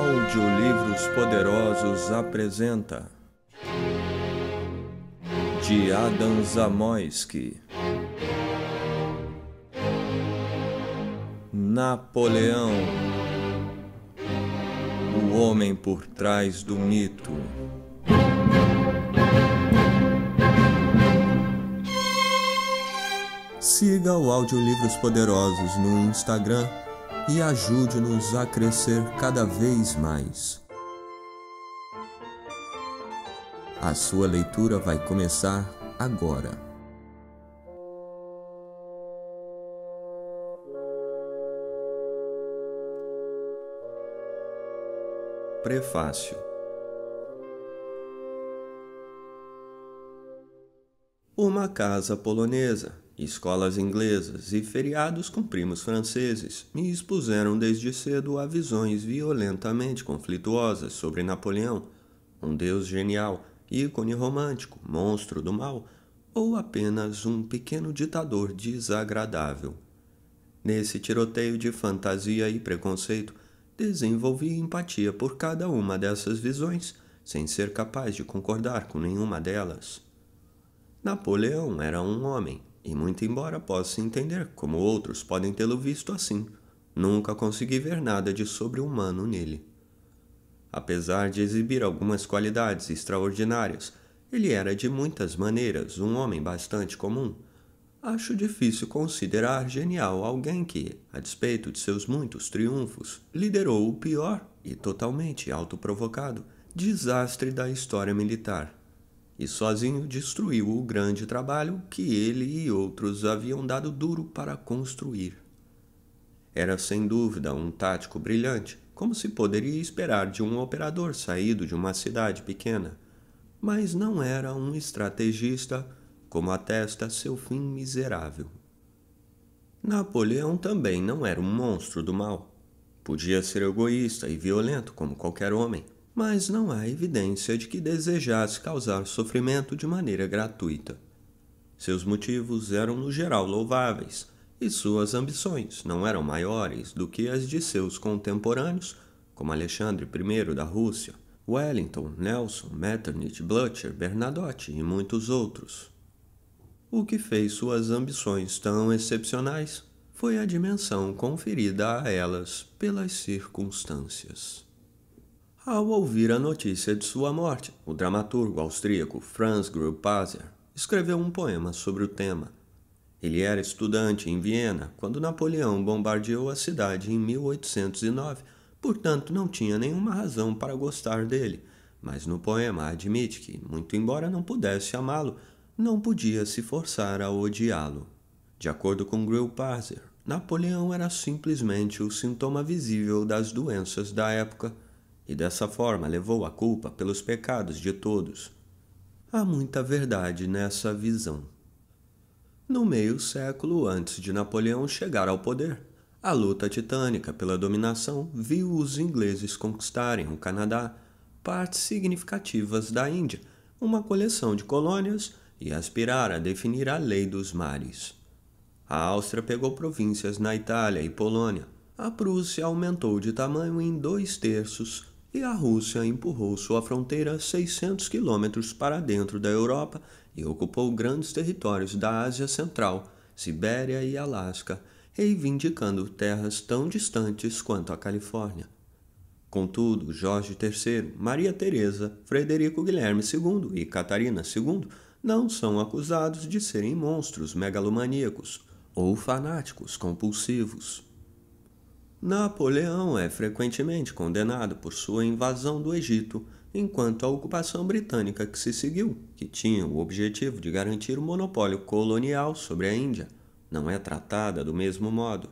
Audiolivros Poderosos apresenta De Adam Zamoyski Napoleão O homem por trás do mito Siga o Audiolivros Poderosos no Instagram e ajude-nos a crescer cada vez mais. A sua leitura vai começar agora. Prefácio Uma casa polonesa escolas inglesas e feriados com primos franceses me expuseram desde cedo a visões violentamente conflituosas sobre Napoleão, um deus genial, ícone romântico, monstro do mal, ou apenas um pequeno ditador desagradável. Nesse tiroteio de fantasia e preconceito, desenvolvi empatia por cada uma dessas visões, sem ser capaz de concordar com nenhuma delas. Napoleão era um homem, e muito embora possa entender como outros podem tê-lo visto assim, nunca consegui ver nada de sobre-humano nele. Apesar de exibir algumas qualidades extraordinárias, ele era de muitas maneiras um homem bastante comum. Acho difícil considerar genial alguém que, a despeito de seus muitos triunfos, liderou o pior e totalmente autoprovocado desastre da história militar e sozinho destruiu o grande trabalho que ele e outros haviam dado duro para construir. Era sem dúvida um tático brilhante, como se poderia esperar de um operador saído de uma cidade pequena, mas não era um estrategista, como atesta seu fim miserável. Napoleão também não era um monstro do mal. Podia ser egoísta e violento como qualquer homem, mas não há evidência de que desejasse causar sofrimento de maneira gratuita. Seus motivos eram no geral louváveis, e suas ambições não eram maiores do que as de seus contemporâneos, como Alexandre I da Rússia, Wellington, Nelson, Metternich, Blücher, Bernadotte e muitos outros. O que fez suas ambições tão excepcionais foi a dimensão conferida a elas pelas circunstâncias. Ao ouvir a notícia de sua morte, o dramaturgo austríaco Franz Grillparzer escreveu um poema sobre o tema. Ele era estudante em Viena quando Napoleão bombardeou a cidade em 1809, portanto não tinha nenhuma razão para gostar dele, mas no poema admite que, muito embora não pudesse amá-lo, não podia se forçar a odiá-lo. De acordo com Grillparzer, Napoleão era simplesmente o sintoma visível das doenças da época e dessa forma levou a culpa pelos pecados de todos. Há muita verdade nessa visão. No meio século antes de Napoleão chegar ao poder, a luta titânica pela dominação viu os ingleses conquistarem o Canadá, partes significativas da Índia, uma coleção de colônias e aspirar a definir a lei dos mares. A Áustria pegou províncias na Itália e Polônia. A Prússia aumentou de tamanho em dois terços e a Rússia empurrou sua fronteira 600 quilômetros para dentro da Europa e ocupou grandes territórios da Ásia Central, Sibéria e Alasca, reivindicando terras tão distantes quanto a Califórnia. Contudo, Jorge III, Maria Teresa, Frederico Guilherme II e Catarina II não são acusados de serem monstros megalomaníacos ou fanáticos compulsivos. Napoleão é frequentemente condenado por sua invasão do Egito, enquanto a ocupação britânica que se seguiu, que tinha o objetivo de garantir o monopólio colonial sobre a Índia, não é tratada do mesmo modo.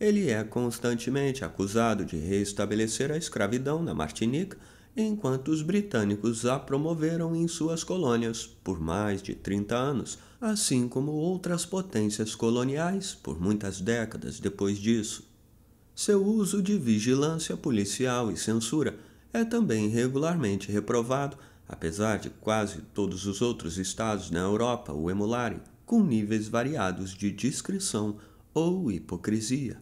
Ele é constantemente acusado de reestabelecer a escravidão na Martinica, enquanto os britânicos a promoveram em suas colônias por mais de 30 anos, assim como outras potências coloniais por muitas décadas depois disso. Seu uso de vigilância policial e censura é também regularmente reprovado, apesar de quase todos os outros estados na Europa o emularem, com níveis variados de discrição ou hipocrisia.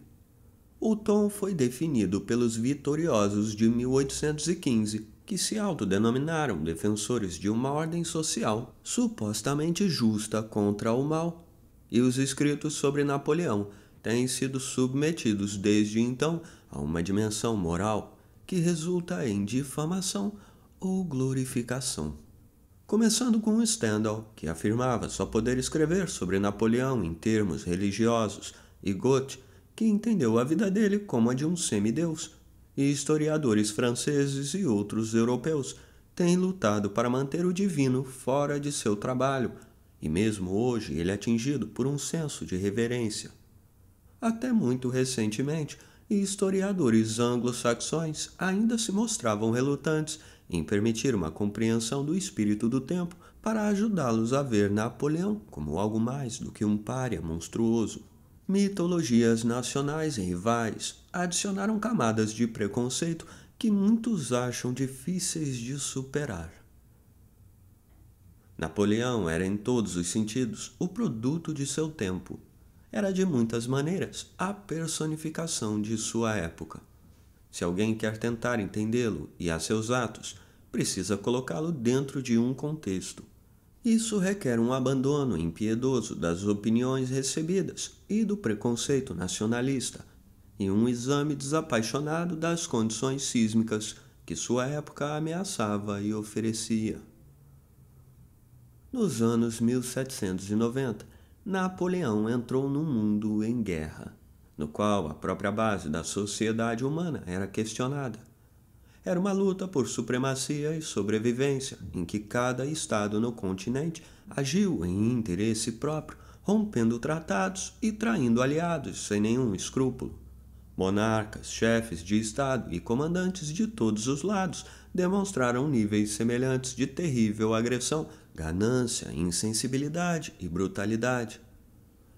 O tom foi definido pelos vitoriosos de 1815, que se autodenominaram defensores de uma ordem social supostamente justa contra o mal, e os escritos sobre Napoleão têm sido submetidos desde então a uma dimensão moral que resulta em difamação ou glorificação. Começando com Stendhal, que afirmava só poder escrever sobre Napoleão em termos religiosos, e Goethe, que entendeu a vida dele como a de um semideus, e historiadores franceses e outros europeus têm lutado para manter o divino fora de seu trabalho, e mesmo hoje ele é atingido por um senso de reverência até muito recentemente, e historiadores anglo-saxões ainda se mostravam relutantes em permitir uma compreensão do espírito do tempo para ajudá-los a ver Napoleão como algo mais do que um pária monstruoso. Mitologias nacionais e rivais adicionaram camadas de preconceito que muitos acham difíceis de superar. Napoleão era em todos os sentidos o produto de seu tempo, era de muitas maneiras a personificação de sua época. Se alguém quer tentar entendê-lo e a seus atos, precisa colocá-lo dentro de um contexto. Isso requer um abandono impiedoso das opiniões recebidas e do preconceito nacionalista, e um exame desapaixonado das condições sísmicas que sua época ameaçava e oferecia. Nos anos 1790, Napoleão entrou num mundo em guerra, no qual a própria base da sociedade humana era questionada. Era uma luta por supremacia e sobrevivência, em que cada estado no continente agiu em interesse próprio, rompendo tratados e traindo aliados sem nenhum escrúpulo. Monarcas, chefes de Estado e comandantes de todos os lados demonstraram níveis semelhantes de terrível agressão ganância, insensibilidade e brutalidade.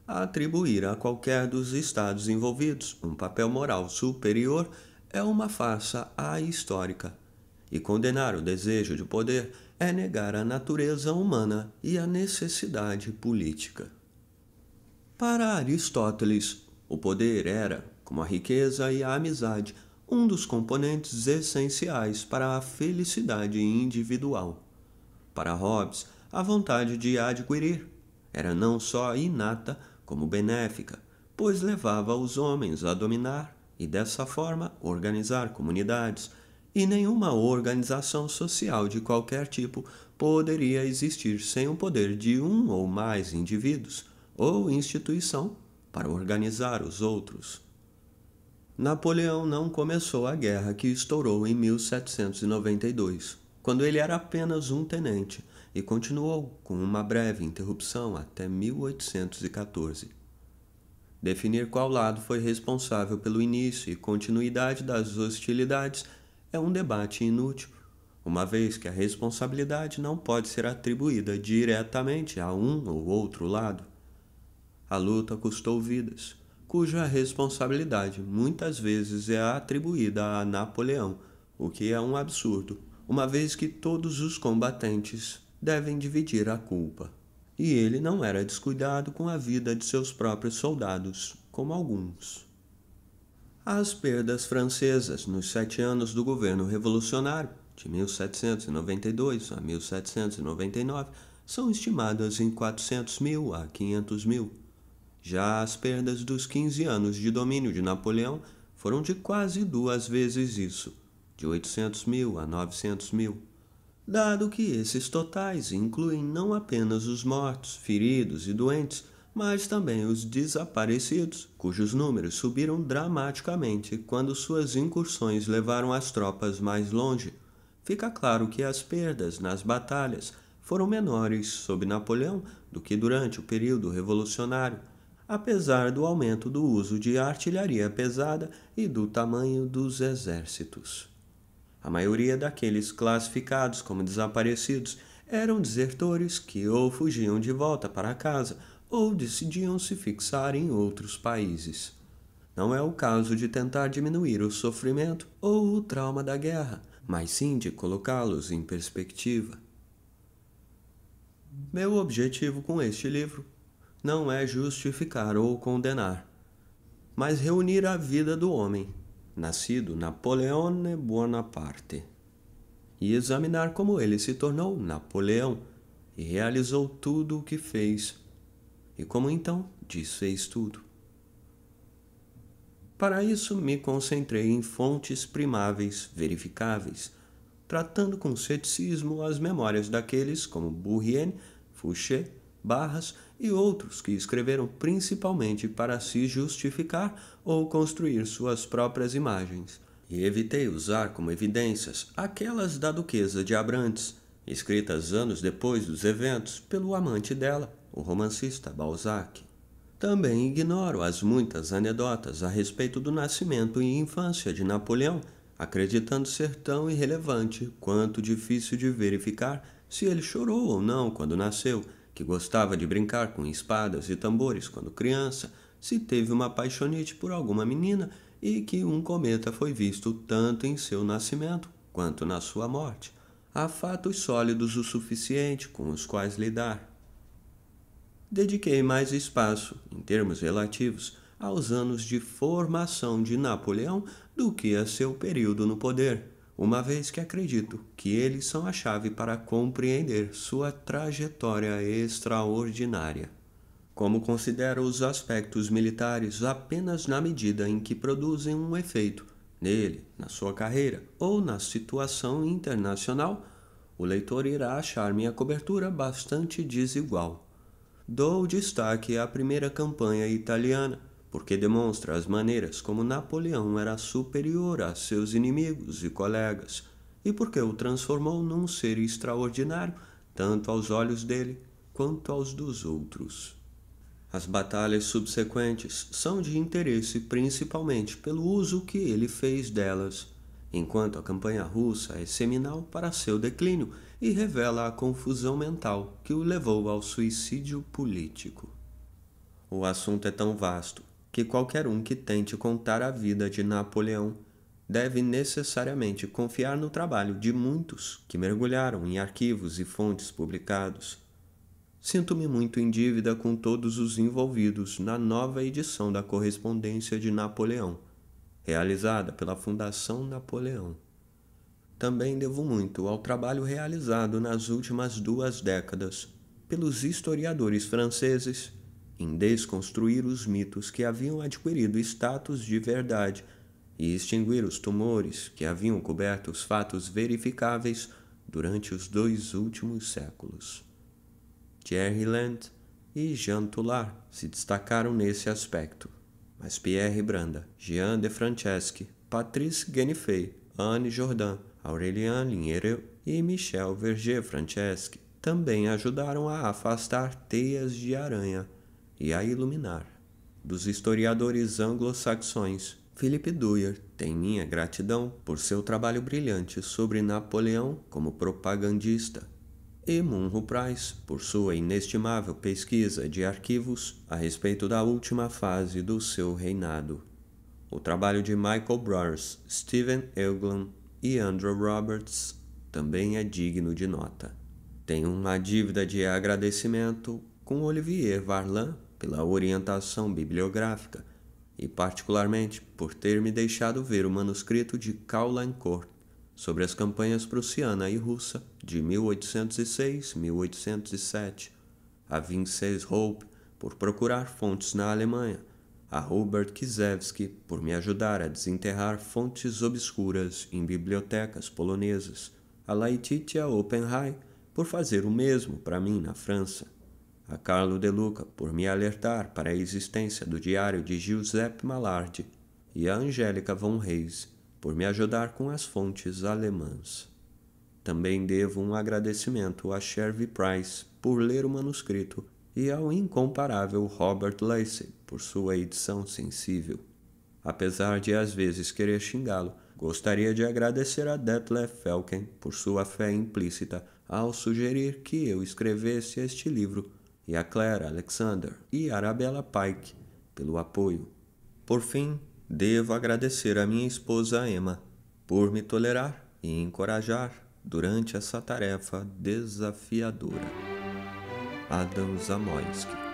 A atribuir a qualquer dos estados envolvidos um papel moral superior é uma farsa ahistórica. E condenar o desejo de poder é negar a natureza humana e a necessidade política. Para Aristóteles, o poder era, como a riqueza e a amizade, um dos componentes essenciais para a felicidade individual. Para Hobbes, a vontade de adquirir era não só inata, como benéfica, pois levava os homens a dominar e dessa forma organizar comunidades, e nenhuma organização social de qualquer tipo poderia existir sem o poder de um ou mais indivíduos ou instituição para organizar os outros. Napoleão não começou a guerra que estourou em 1792 quando ele era apenas um tenente, e continuou com uma breve interrupção até 1814. Definir qual lado foi responsável pelo início e continuidade das hostilidades é um debate inútil, uma vez que a responsabilidade não pode ser atribuída diretamente a um ou outro lado. A luta custou vidas, cuja responsabilidade muitas vezes é atribuída a Napoleão, o que é um absurdo uma vez que todos os combatentes devem dividir a culpa. E ele não era descuidado com a vida de seus próprios soldados, como alguns. As perdas francesas nos sete anos do governo revolucionário, de 1792 a 1799, são estimadas em 400 mil a 500 mil. Já as perdas dos 15 anos de domínio de Napoleão foram de quase duas vezes isso, de 800 mil a 900 mil, dado que esses totais incluem não apenas os mortos, feridos e doentes, mas também os desaparecidos, cujos números subiram dramaticamente quando suas incursões levaram as tropas mais longe. Fica claro que as perdas nas batalhas foram menores sob Napoleão do que durante o período revolucionário, apesar do aumento do uso de artilharia pesada e do tamanho dos exércitos. A maioria daqueles classificados como desaparecidos eram desertores que ou fugiam de volta para casa ou decidiam se fixar em outros países. Não é o caso de tentar diminuir o sofrimento ou o trauma da guerra, mas sim de colocá-los em perspectiva. Meu objetivo com este livro não é justificar ou condenar, mas reunir a vida do homem nascido Napoleone Bonaparte, e examinar como ele se tornou Napoleão e realizou tudo o que fez, e como então desfez tudo. Para isso, me concentrei em fontes primáveis verificáveis, tratando com ceticismo as memórias daqueles como Bourrienne, Fouché Barras e outros que escreveram principalmente para se justificar ou construir suas próprias imagens. E evitei usar como evidências aquelas da Duquesa de Abrantes, escritas anos depois dos eventos pelo amante dela, o romancista Balzac. Também ignoro as muitas anedotas a respeito do nascimento e infância de Napoleão, acreditando ser tão irrelevante quanto difícil de verificar se ele chorou ou não quando nasceu que gostava de brincar com espadas e tambores quando criança, se teve uma paixonite por alguma menina e que um cometa foi visto tanto em seu nascimento quanto na sua morte. Há fatos sólidos o suficiente com os quais lidar. Dediquei mais espaço, em termos relativos, aos anos de formação de Napoleão do que a seu período no poder uma vez que acredito que eles são a chave para compreender sua trajetória extraordinária. Como considero os aspectos militares apenas na medida em que produzem um efeito nele, na sua carreira ou na situação internacional, o leitor irá achar minha cobertura bastante desigual. Dou destaque à primeira campanha italiana, porque demonstra as maneiras como Napoleão era superior a seus inimigos e colegas, e porque o transformou num ser extraordinário, tanto aos olhos dele quanto aos dos outros. As batalhas subsequentes são de interesse principalmente pelo uso que ele fez delas, enquanto a campanha russa é seminal para seu declínio e revela a confusão mental que o levou ao suicídio político. O assunto é tão vasto que qualquer um que tente contar a vida de Napoleão deve necessariamente confiar no trabalho de muitos que mergulharam em arquivos e fontes publicados. Sinto-me muito em dívida com todos os envolvidos na nova edição da Correspondência de Napoleão, realizada pela Fundação Napoleão. Também devo muito ao trabalho realizado nas últimas duas décadas pelos historiadores franceses em desconstruir os mitos que haviam adquirido status de verdade e extinguir os tumores que haviam coberto os fatos verificáveis durante os dois últimos séculos. Thierry Land e Jean Toulard se destacaram nesse aspecto, mas Pierre Branda, Jean de Franceschi, Patrice Guenifey, Anne Jordan, Aurélien Linheiro e Michel Verger Franceschi também ajudaram a afastar teias de aranha e a iluminar. Dos historiadores anglo-saxões, Philip Dyer tem minha gratidão por seu trabalho brilhante sobre Napoleão como propagandista e Munro Price por sua inestimável pesquisa de arquivos a respeito da última fase do seu reinado. O trabalho de Michael Brars, Stephen Euglan e Andrew Roberts também é digno de nota. Tenho uma dívida de agradecimento com Olivier Varlan pela orientação bibliográfica e, particularmente, por ter me deixado ver o manuscrito de Kaulancourt sobre as campanhas prussiana e russa de 1806-1807, a Vincennes Hope por procurar fontes na Alemanha, a Robert Kizewski por me ajudar a desenterrar fontes obscuras em bibliotecas polonesas, a Laetitia Oppenheim por fazer o mesmo para mim na França a Carlo De Luca por me alertar para a existência do diário de Giuseppe Malardi e a Angélica von Reis por me ajudar com as fontes alemãs. Também devo um agradecimento a Shervy Price por ler o manuscrito e ao incomparável Robert Lacey por sua edição sensível. Apesar de às vezes querer xingá-lo, gostaria de agradecer a Detlef Felken por sua fé implícita ao sugerir que eu escrevesse este livro e a Claire Alexander e Arabella Pike pelo apoio. Por fim, devo agradecer a minha esposa Emma por me tolerar e encorajar durante essa tarefa desafiadora. Adam Zamoyski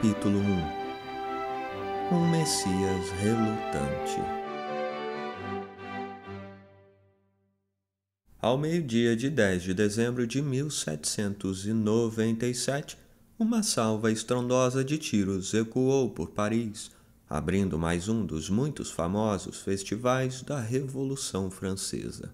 Capítulo 1 Um Messias relutante Ao meio-dia de 10 de dezembro de 1797, uma salva estrondosa de tiros ecoou por Paris, abrindo mais um dos muitos famosos festivais da Revolução Francesa.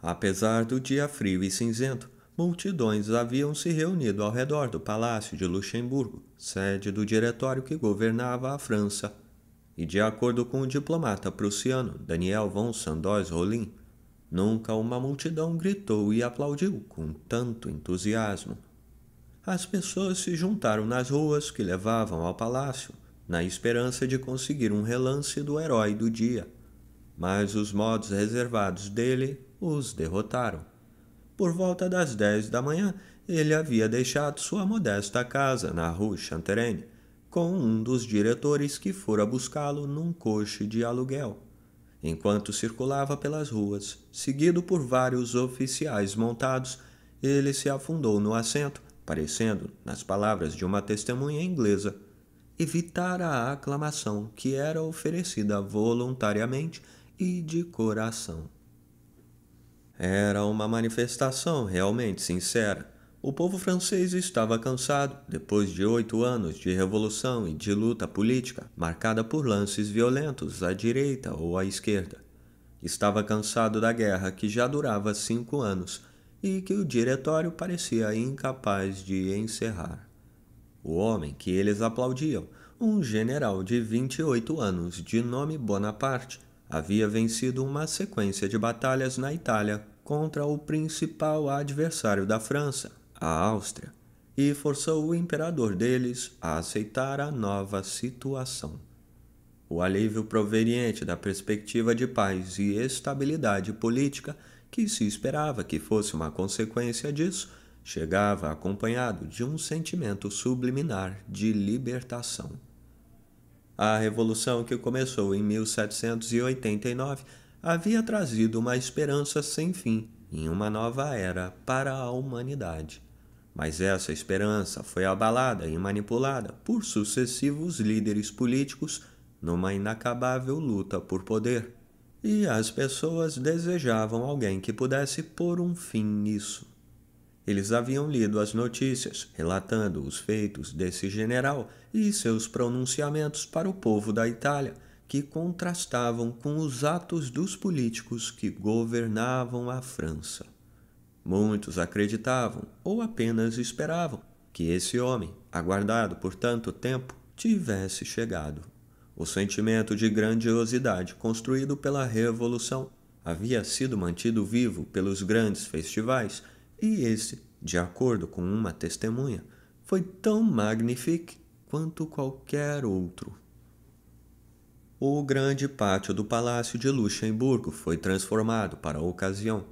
Apesar do dia frio e cinzento, Multidões haviam se reunido ao redor do Palácio de Luxemburgo, sede do diretório que governava a França, e, de acordo com o diplomata prussiano Daniel von Sandoz-Rollin, nunca uma multidão gritou e aplaudiu com tanto entusiasmo. As pessoas se juntaram nas ruas que levavam ao palácio, na esperança de conseguir um relance do herói do dia, mas os modos reservados dele os derrotaram. Por volta das dez da manhã, ele havia deixado sua modesta casa na Rue Chanterene com um dos diretores que fora buscá-lo num coche de aluguel. Enquanto circulava pelas ruas, seguido por vários oficiais montados, ele se afundou no assento, parecendo, nas palavras de uma testemunha inglesa, evitar a aclamação que era oferecida voluntariamente e de coração. Era uma manifestação realmente sincera. O povo francês estava cansado, depois de oito anos de revolução e de luta política, marcada por lances violentos à direita ou à esquerda. Estava cansado da guerra que já durava cinco anos e que o diretório parecia incapaz de encerrar. O homem que eles aplaudiam, um general de 28 anos, de nome Bonaparte, havia vencido uma sequência de batalhas na Itália contra o principal adversário da França, a Áustria, e forçou o imperador deles a aceitar a nova situação. O alívio proveniente da perspectiva de paz e estabilidade política que se esperava que fosse uma consequência disso chegava acompanhado de um sentimento subliminar de libertação. A revolução que começou em 1789 havia trazido uma esperança sem fim em uma nova era para a humanidade. Mas essa esperança foi abalada e manipulada por sucessivos líderes políticos numa inacabável luta por poder. E as pessoas desejavam alguém que pudesse pôr um fim nisso. Eles haviam lido as notícias relatando os feitos desse general e seus pronunciamentos para o povo da Itália que contrastavam com os atos dos políticos que governavam a França. Muitos acreditavam ou apenas esperavam que esse homem, aguardado por tanto tempo, tivesse chegado. O sentimento de grandiosidade construído pela Revolução havia sido mantido vivo pelos grandes festivais e esse, de acordo com uma testemunha, foi tão magnifique quanto qualquer outro o grande pátio do Palácio de Luxemburgo foi transformado para a ocasião.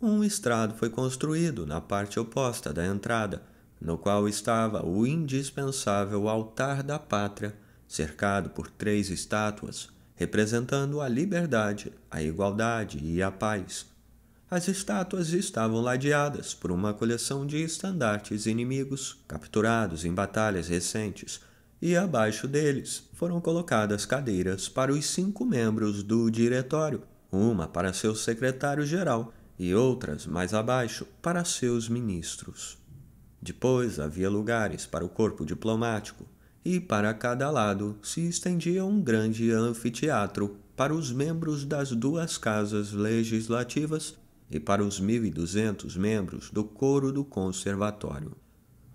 Um estrado foi construído na parte oposta da entrada, no qual estava o indispensável altar da pátria, cercado por três estátuas, representando a liberdade, a igualdade e a paz. As estátuas estavam ladeadas por uma coleção de estandartes inimigos capturados em batalhas recentes e abaixo deles foram colocadas cadeiras para os cinco membros do diretório, uma para seu secretário-geral e outras mais abaixo para seus ministros. Depois havia lugares para o corpo diplomático, e para cada lado se estendia um grande anfiteatro para os membros das duas casas legislativas e para os 1.200 membros do coro do conservatório.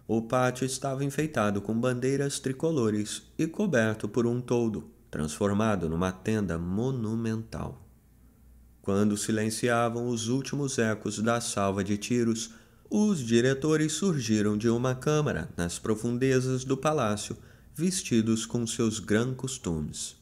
O pátio estava enfeitado com bandeiras tricolores e coberto por um toldo, transformado numa tenda monumental. Quando silenciavam os últimos ecos da salva de tiros, os diretores surgiram de uma câmara nas profundezas do palácio, vestidos com seus gran costumes.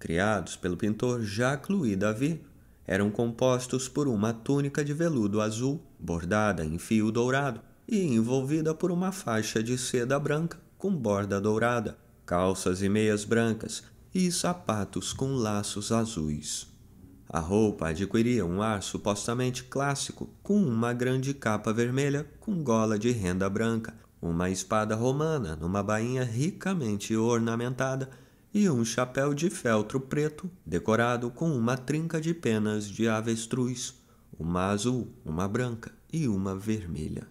Criados pelo pintor Jacques-Louis David, eram compostos por uma túnica de veludo azul bordada em fio dourado, e envolvida por uma faixa de seda branca com borda dourada, calças e meias brancas e sapatos com laços azuis. A roupa adquiria um ar supostamente clássico, com uma grande capa vermelha com gola de renda branca, uma espada romana numa bainha ricamente ornamentada e um chapéu de feltro preto decorado com uma trinca de penas de avestruz, uma azul, uma branca e uma vermelha.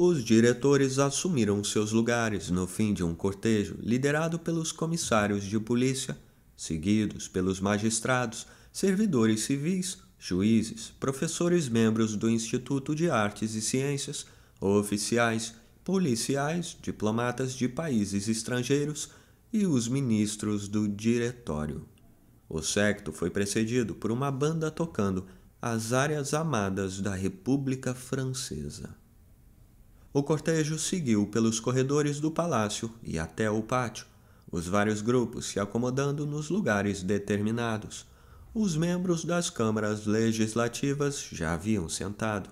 Os diretores assumiram seus lugares no fim de um cortejo liderado pelos comissários de polícia, seguidos pelos magistrados, servidores civis, juízes, professores membros do Instituto de Artes e Ciências, oficiais, policiais, diplomatas de países estrangeiros e os ministros do diretório. O secto foi precedido por uma banda tocando as áreas amadas da República Francesa. O cortejo seguiu pelos corredores do palácio e até o pátio, os vários grupos se acomodando nos lugares determinados. Os membros das câmaras legislativas já haviam sentado.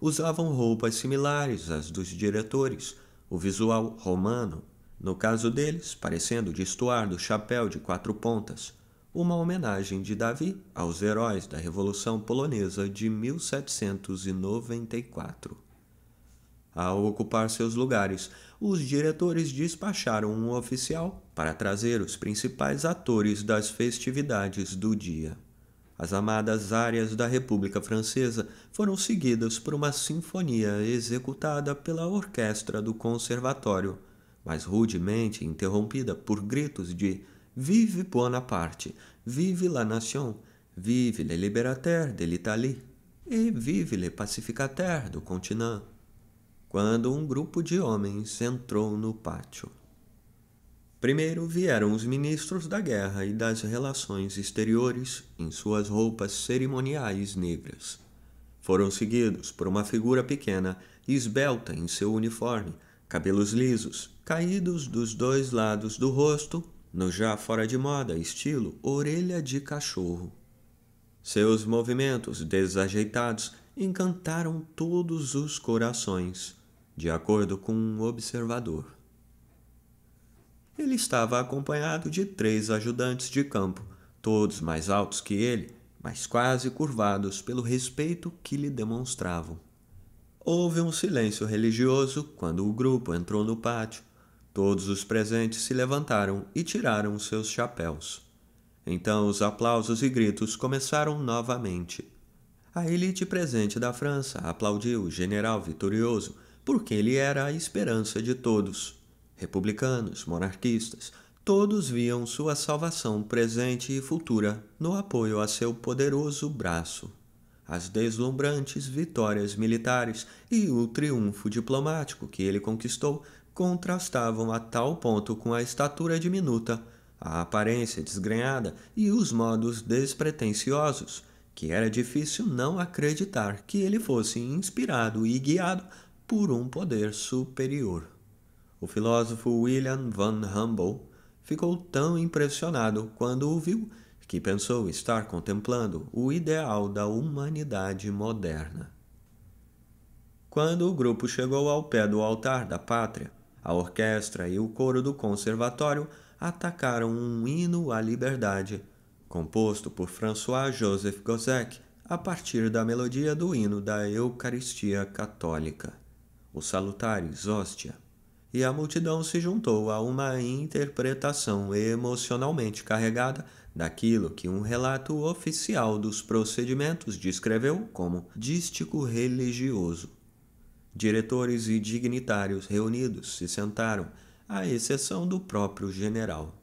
Usavam roupas similares às dos diretores, o visual romano, no caso deles, parecendo destoar do chapéu de quatro pontas, uma homenagem de Davi aos heróis da Revolução Polonesa de 1794. Ao ocupar seus lugares, os diretores despacharam um oficial para trazer os principais atores das festividades do dia. As amadas áreas da República Francesa foram seguidas por uma sinfonia executada pela orquestra do conservatório, mas rudemente interrompida por gritos de Vive Bonaparte, vive la nation, vive le libertaire de l'Italie e vive le pacificateur do continente quando um grupo de homens entrou no pátio. Primeiro vieram os ministros da guerra e das relações exteriores em suas roupas cerimoniais negras. Foram seguidos por uma figura pequena e esbelta em seu uniforme, cabelos lisos, caídos dos dois lados do rosto, no já fora de moda estilo orelha de cachorro. Seus movimentos desajeitados encantaram todos os corações de acordo com um observador. Ele estava acompanhado de três ajudantes de campo, todos mais altos que ele, mas quase curvados pelo respeito que lhe demonstravam. Houve um silêncio religioso quando o grupo entrou no pátio. Todos os presentes se levantaram e tiraram seus chapéus. Então os aplausos e gritos começaram novamente. A elite presente da França aplaudiu o general vitorioso porque ele era a esperança de todos. Republicanos, monarquistas, todos viam sua salvação presente e futura no apoio a seu poderoso braço. As deslumbrantes vitórias militares e o triunfo diplomático que ele conquistou contrastavam a tal ponto com a estatura diminuta, a aparência desgrenhada e os modos despretensiosos que era difícil não acreditar que ele fosse inspirado e guiado por um poder superior. O filósofo William Van Humboldt ficou tão impressionado quando o viu que pensou estar contemplando o ideal da humanidade moderna. Quando o grupo chegou ao pé do altar da pátria, a orquestra e o coro do conservatório atacaram um hino à liberdade, composto por François Joseph Gossec a partir da melodia do hino da Eucaristia Católica os salutares, hóstia, e a multidão se juntou a uma interpretação emocionalmente carregada daquilo que um relato oficial dos procedimentos descreveu como dístico religioso. Diretores e dignitários reunidos se sentaram, à exceção do próprio general.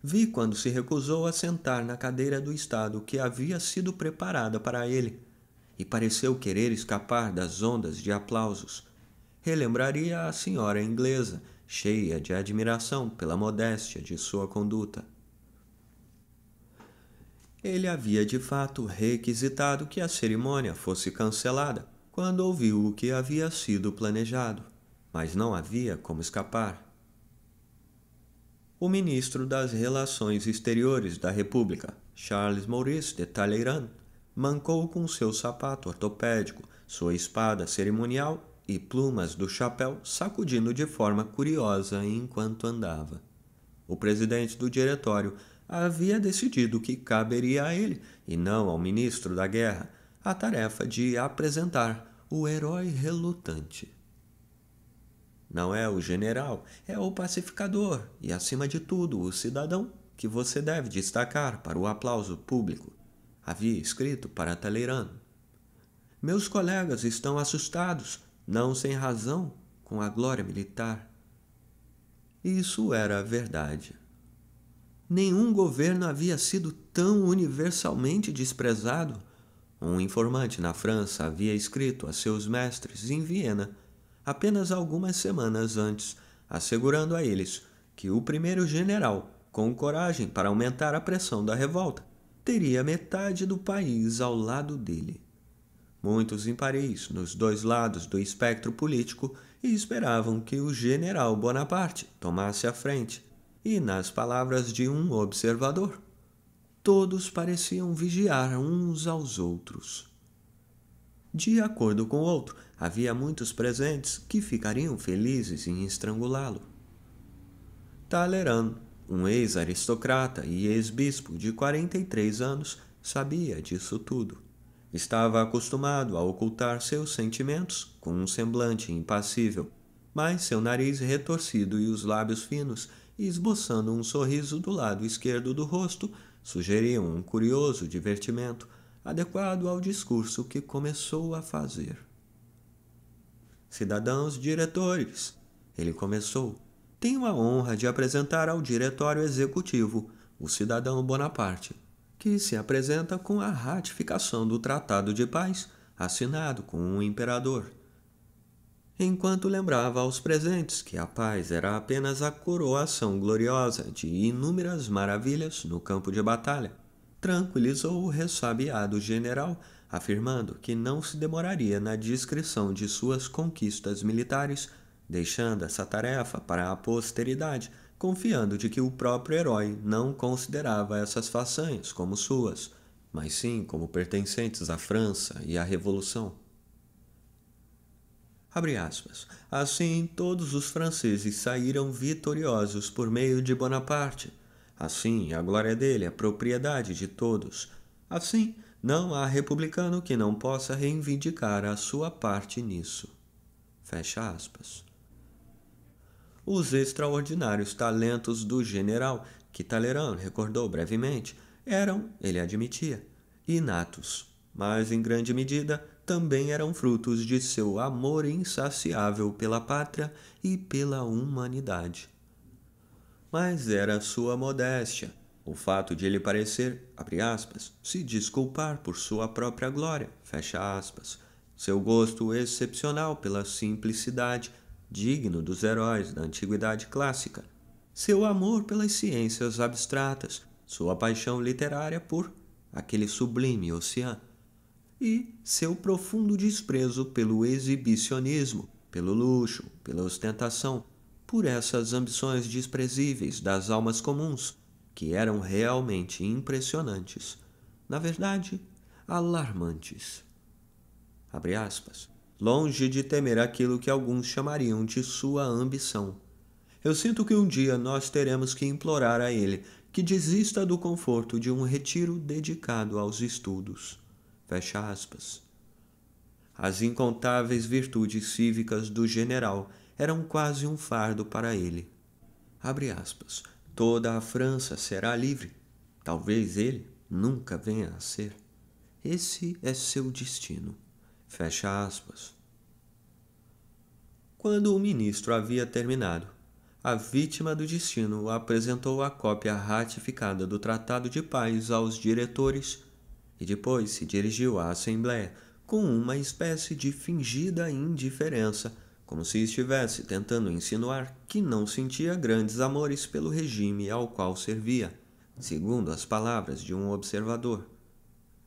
Vi quando se recusou a sentar na cadeira do Estado que havia sido preparada para ele e pareceu querer escapar das ondas de aplausos. Relembraria a senhora inglesa, cheia de admiração pela modéstia de sua conduta. Ele havia de fato requisitado que a cerimônia fosse cancelada quando ouviu o que havia sido planejado, mas não havia como escapar o ministro das Relações Exteriores da República, Charles Maurice de Talleyrand, mancou com seu sapato ortopédico, sua espada cerimonial e plumas do chapéu sacudindo de forma curiosa enquanto andava. O presidente do diretório havia decidido que caberia a ele, e não ao ministro da guerra, a tarefa de apresentar o herói relutante. Não é o general, é o pacificador e, acima de tudo, o cidadão que você deve destacar para o aplauso público havia escrito para Talleyrand. Meus colegas estão assustados, não sem razão, com a glória militar. Isso era a verdade. Nenhum governo havia sido tão universalmente desprezado. Um informante na França havia escrito a seus mestres em Viena apenas algumas semanas antes, assegurando a eles que o primeiro general, com coragem para aumentar a pressão da revolta, teria metade do país ao lado dele. Muitos em Paris, nos dois lados do espectro político e esperavam que o general Bonaparte tomasse a frente, e, nas palavras de um observador, todos pareciam vigiar uns aos outros. De acordo com o outro, havia muitos presentes que ficariam felizes em estrangulá-lo. Talleyrand um ex-aristocrata e ex-bispo de 43 anos sabia disso tudo. Estava acostumado a ocultar seus sentimentos com um semblante impassível, mas seu nariz retorcido e os lábios finos, esboçando um sorriso do lado esquerdo do rosto, sugeriam um curioso divertimento adequado ao discurso que começou a fazer. Cidadãos diretores, ele começou, tenho a honra de apresentar ao Diretório Executivo o cidadão Bonaparte, que se apresenta com a ratificação do Tratado de Paz assinado com o imperador. Enquanto lembrava aos presentes que a paz era apenas a coroação gloriosa de inúmeras maravilhas no campo de batalha, tranquilizou o ressabiado general, afirmando que não se demoraria na descrição de suas conquistas militares deixando essa tarefa para a posteridade, confiando de que o próprio herói não considerava essas façanhas como suas, mas sim como pertencentes à França e à Revolução. Assim, todos os franceses saíram vitoriosos por meio de Bonaparte. Assim, a glória dele é propriedade de todos. Assim, não há republicano que não possa reivindicar a sua parte nisso. Fecha aspas. Os extraordinários talentos do general, que Talleyrand recordou brevemente, eram, ele admitia, inatos, mas em grande medida também eram frutos de seu amor insaciável pela pátria e pela humanidade. Mas era sua modéstia, o fato de ele parecer, abre aspas, se desculpar por sua própria glória, fecha aspas, seu gosto excepcional pela simplicidade digno dos heróis da antiguidade clássica, seu amor pelas ciências abstratas, sua paixão literária por aquele sublime oceano e seu profundo desprezo pelo exibicionismo, pelo luxo, pela ostentação, por essas ambições desprezíveis das almas comuns, que eram realmente impressionantes, na verdade, alarmantes. Abre aspas longe de temer aquilo que alguns chamariam de sua ambição. Eu sinto que um dia nós teremos que implorar a ele que desista do conforto de um retiro dedicado aos estudos. Fecha aspas. As incontáveis virtudes cívicas do general eram quase um fardo para ele. Abre aspas. Toda a França será livre. Talvez ele nunca venha a ser. Esse é seu destino. Fecha aspas. Quando o ministro havia terminado, a vítima do destino apresentou a cópia ratificada do Tratado de Paz aos diretores e depois se dirigiu à Assembleia com uma espécie de fingida indiferença, como se estivesse tentando insinuar que não sentia grandes amores pelo regime ao qual servia, segundo as palavras de um observador.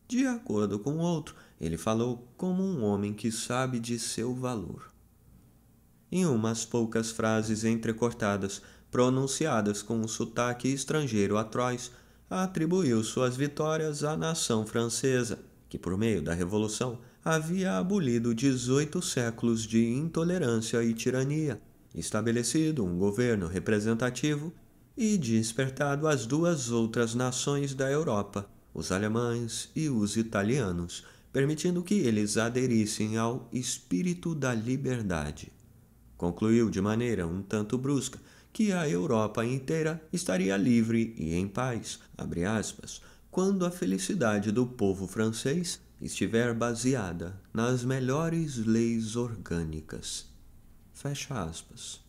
De acordo com outro, ele falou como um homem que sabe de seu valor. Em umas poucas frases entrecortadas, pronunciadas com um sotaque estrangeiro atroz, atribuiu suas vitórias à nação francesa, que por meio da Revolução havia abolido 18 séculos de intolerância e tirania, estabelecido um governo representativo e despertado as duas outras nações da Europa, os alemães e os italianos, permitindo que eles aderissem ao espírito da liberdade. Concluiu de maneira um tanto brusca que a Europa inteira estaria livre e em paz, aspas, quando a felicidade do povo francês estiver baseada nas melhores leis orgânicas. Fecha aspas.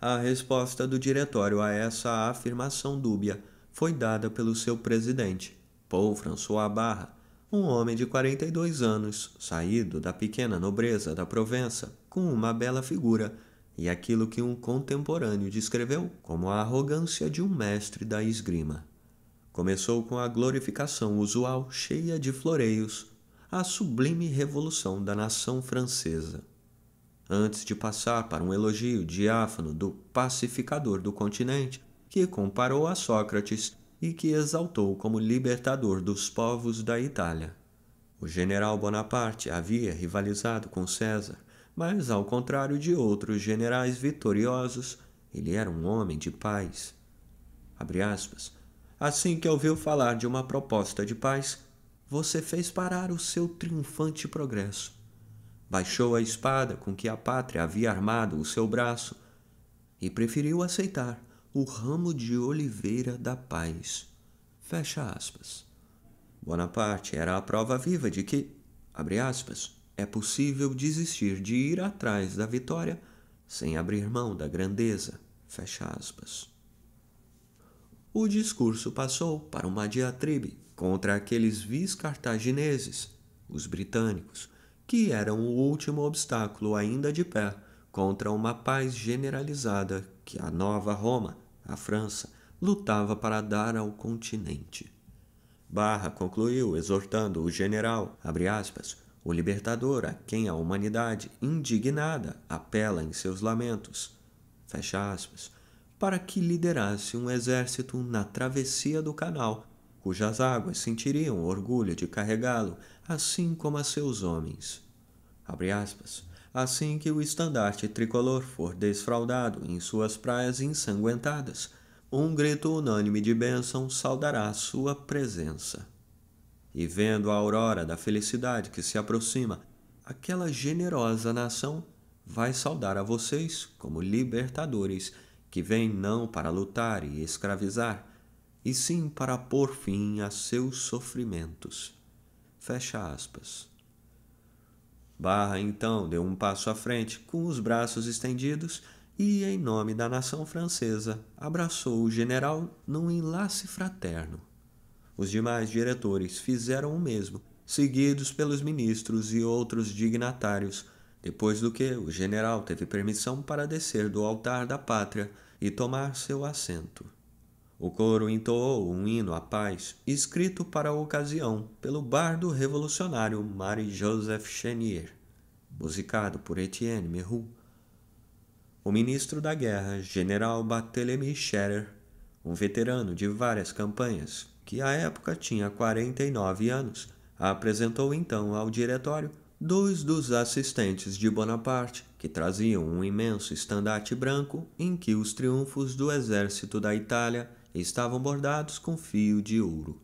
A resposta do diretório a essa afirmação dúbia foi dada pelo seu presidente, Paul François Barra, um homem de 42 anos, saído da pequena nobreza da Provença, com uma bela figura e aquilo que um contemporâneo descreveu como a arrogância de um mestre da esgrima. Começou com a glorificação usual cheia de floreios à sublime revolução da nação francesa. Antes de passar para um elogio diáfano do pacificador do continente, que comparou a Sócrates e que exaltou como libertador dos povos da Itália. O general Bonaparte havia rivalizado com César, mas, ao contrário de outros generais vitoriosos, ele era um homem de paz. Aspas, assim que ouviu falar de uma proposta de paz, você fez parar o seu triunfante progresso. Baixou a espada com que a pátria havia armado o seu braço e preferiu aceitar o ramo de oliveira da paz. Fecha aspas. Bonaparte era a prova viva de que, abre aspas, é possível desistir de ir atrás da vitória sem abrir mão da grandeza. Fecha aspas. O discurso passou para uma diatribe contra aqueles vice cartagineses os britânicos, que eram o último obstáculo ainda de pé contra uma paz generalizada que a nova Roma, a França, lutava para dar ao continente. Barra concluiu exortando o general, aspas, o libertador a quem a humanidade indignada apela em seus lamentos, aspas, para que liderasse um exército na travessia do canal, cujas águas sentiriam orgulho de carregá-lo, assim como a seus homens. Aspas, assim que o estandarte tricolor for desfraldado em suas praias ensanguentadas, um grito unânime de bênção saudará sua presença. E vendo a aurora da felicidade que se aproxima, aquela generosa nação vai saudar a vocês como libertadores que vêm não para lutar e escravizar, e sim para pôr fim a seus sofrimentos. Fecha aspas. Barra então deu um passo à frente com os braços estendidos e, em nome da nação francesa, abraçou o general num enlace fraterno. Os demais diretores fizeram o mesmo, seguidos pelos ministros e outros dignatários, depois do que o general teve permissão para descer do altar da pátria e tomar seu assento. O coro entoou um hino à paz, escrito para a ocasião pelo bardo revolucionário Marie-Joseph Chenier, musicado por Etienne Merroux. O ministro da Guerra, General Barthélemy Scherer, um veterano de várias campanhas, que à época tinha 49 anos, apresentou então ao diretório dois dos assistentes de Bonaparte, que traziam um imenso estandarte branco em que os triunfos do exército da Itália estavam bordados com fio de ouro.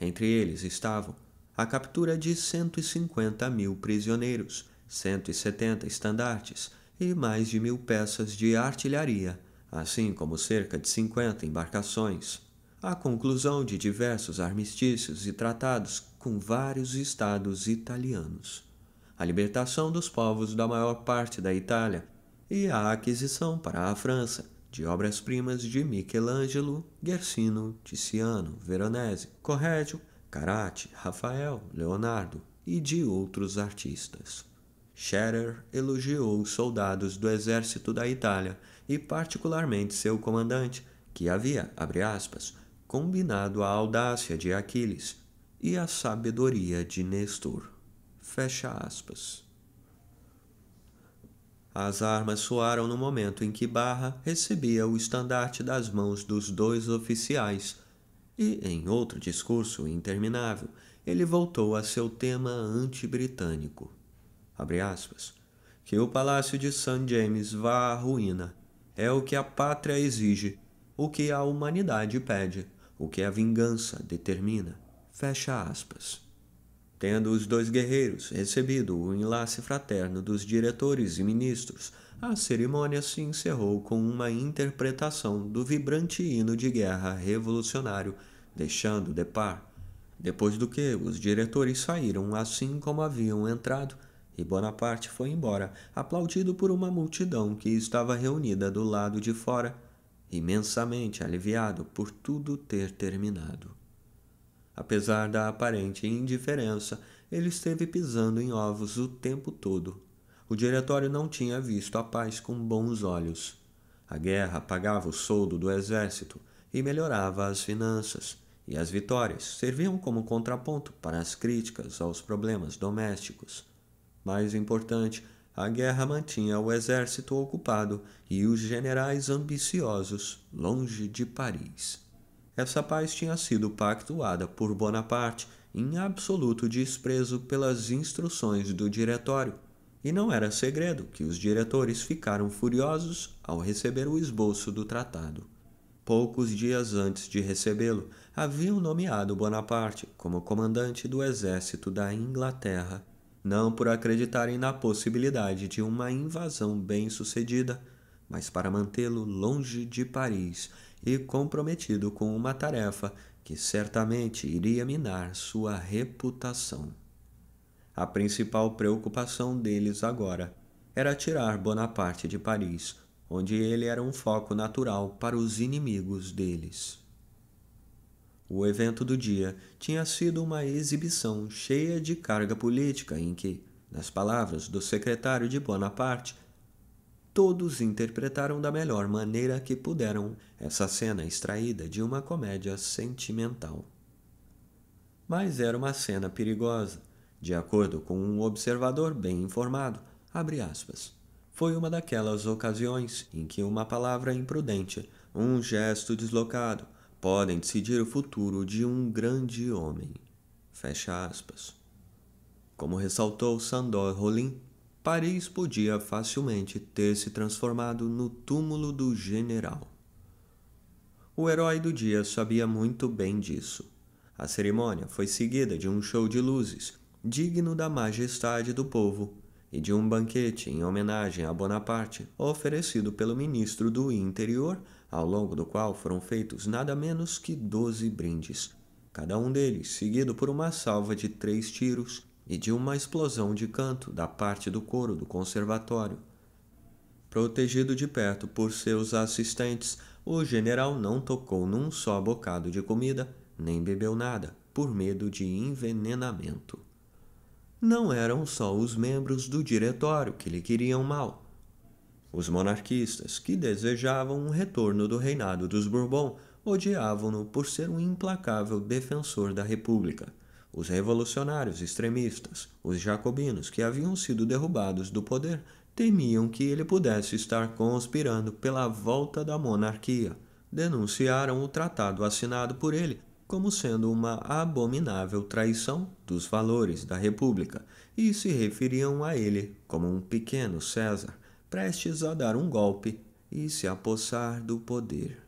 Entre eles estavam a captura de 150 mil prisioneiros, 170 estandartes e mais de mil peças de artilharia, assim como cerca de 50 embarcações. A conclusão de diversos armistícios e tratados com vários estados italianos. A libertação dos povos da maior parte da Itália e a aquisição para a França de obras-primas de Michelangelo, Guercino, Tiziano, Veronese, Correggio, Caratti, Rafael, Leonardo e de outros artistas. Scherer elogiou os soldados do exército da Itália e particularmente seu comandante, que havia, abre aspas, combinado a audácia de Aquiles e a sabedoria de Nestor. Fecha aspas. As armas soaram no momento em que Barra recebia o estandarte das mãos dos dois oficiais, e, em outro discurso interminável, ele voltou a seu tema anti-britânico. Que o palácio de St. James vá à ruína. É o que a pátria exige, o que a humanidade pede, o que a vingança determina. Fecha aspas tendo os dois guerreiros recebido o enlace fraterno dos diretores e ministros, a cerimônia se encerrou com uma interpretação do vibrante hino de guerra revolucionário, deixando de par. Depois do que, os diretores saíram assim como haviam entrado, e Bonaparte foi embora, aplaudido por uma multidão que estava reunida do lado de fora, imensamente aliviado por tudo ter terminado. Apesar da aparente indiferença, ele esteve pisando em ovos o tempo todo. O diretório não tinha visto a paz com bons olhos. A guerra pagava o soldo do exército e melhorava as finanças, e as vitórias serviam como contraponto para as críticas aos problemas domésticos. Mais importante, a guerra mantinha o exército ocupado e os generais ambiciosos longe de Paris. Essa paz tinha sido pactuada por Bonaparte em absoluto desprezo pelas instruções do diretório, e não era segredo que os diretores ficaram furiosos ao receber o esboço do tratado. Poucos dias antes de recebê-lo, haviam nomeado Bonaparte como comandante do exército da Inglaterra, não por acreditarem na possibilidade de uma invasão bem-sucedida, mas para mantê-lo longe de Paris e comprometido com uma tarefa que certamente iria minar sua reputação. A principal preocupação deles agora era tirar Bonaparte de Paris, onde ele era um foco natural para os inimigos deles. O evento do dia tinha sido uma exibição cheia de carga política em que, nas palavras do secretário de Bonaparte, todos interpretaram da melhor maneira que puderam essa cena extraída de uma comédia sentimental. Mas era uma cena perigosa, de acordo com um observador bem informado, Foi uma daquelas ocasiões em que uma palavra imprudente, um gesto deslocado, podem decidir o futuro de um grande homem. Fecha aspas. Como ressaltou Sandor Rolim, Paris podia facilmente ter se transformado no túmulo do general. O herói do dia sabia muito bem disso. A cerimônia foi seguida de um show de luzes, digno da majestade do povo, e de um banquete em homenagem a Bonaparte, oferecido pelo ministro do Interior, ao longo do qual foram feitos nada menos que doze brindes, cada um deles seguido por uma salva de três tiros e de uma explosão de canto da parte do coro do conservatório. Protegido de perto por seus assistentes, o general não tocou num só bocado de comida, nem bebeu nada, por medo de envenenamento. Não eram só os membros do diretório que lhe queriam mal. Os monarquistas, que desejavam um retorno do reinado dos Bourbon, odiavam-no por ser um implacável defensor da República os revolucionários extremistas, os jacobinos que haviam sido derrubados do poder, temiam que ele pudesse estar conspirando pela volta da monarquia. Denunciaram o tratado assinado por ele como sendo uma abominável traição dos valores da República e se referiam a ele como um pequeno César, prestes a dar um golpe e se apossar do poder.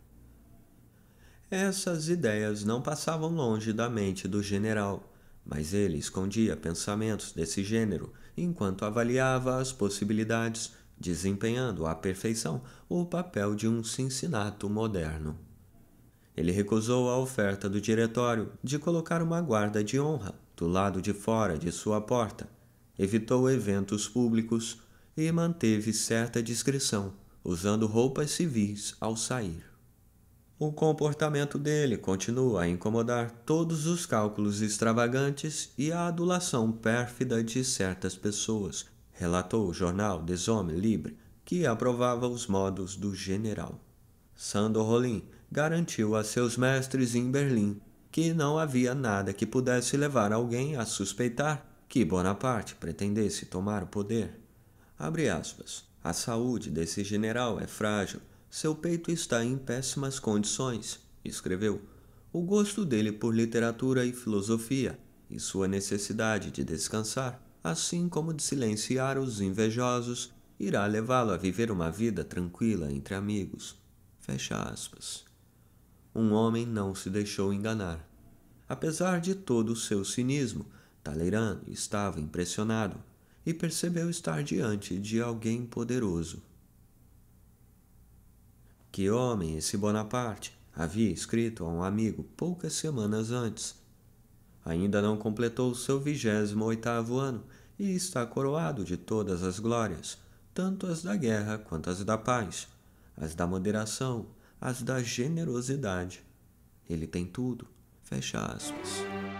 Essas ideias não passavam longe da mente do general, mas ele escondia pensamentos desse gênero enquanto avaliava as possibilidades, desempenhando à perfeição o papel de um cincinato moderno. Ele recusou a oferta do diretório de colocar uma guarda de honra do lado de fora de sua porta, evitou eventos públicos e manteve certa discrição, usando roupas civis ao sair. O comportamento dele continua a incomodar todos os cálculos extravagantes e a adulação pérfida de certas pessoas, relatou o jornal Des Hommes Libre, que aprovava os modos do general. Sandor Rolim garantiu a seus mestres em Berlim que não havia nada que pudesse levar alguém a suspeitar que Bonaparte pretendesse tomar o poder. Aspas, a saúde desse general é frágil seu peito está em péssimas condições, escreveu. O gosto dele por literatura e filosofia e sua necessidade de descansar, assim como de silenciar os invejosos, irá levá-lo a viver uma vida tranquila entre amigos. Fecha aspas. Um homem não se deixou enganar. Apesar de todo o seu cinismo, Talleyrand estava impressionado e percebeu estar diante de alguém poderoso. Que homem esse Bonaparte havia escrito a um amigo poucas semanas antes. Ainda não completou seu vigésimo oitavo ano e está coroado de todas as glórias, tanto as da guerra quanto as da paz, as da moderação, as da generosidade. Ele tem tudo. Fecha aspas.